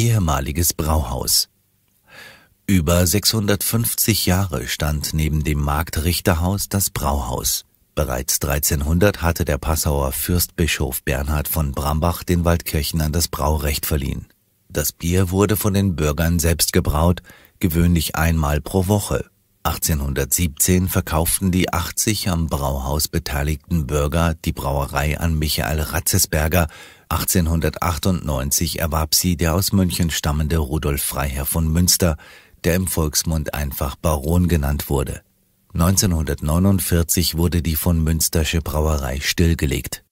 ehemaliges Brauhaus. Über 650 Jahre stand neben dem Marktrichterhaus das Brauhaus. Bereits 1300 hatte der Passauer Fürstbischof Bernhard von Brambach den Waldkirchenern das Braurecht verliehen. Das Bier wurde von den Bürgern selbst gebraut, gewöhnlich einmal pro Woche. 1817 verkauften die 80 am Brauhaus beteiligten Bürger die Brauerei an Michael Ratzesberger, 1898 erwarb sie der aus München stammende Rudolf Freiherr von Münster, der im Volksmund einfach Baron genannt wurde. 1949 wurde die von Münstersche Brauerei stillgelegt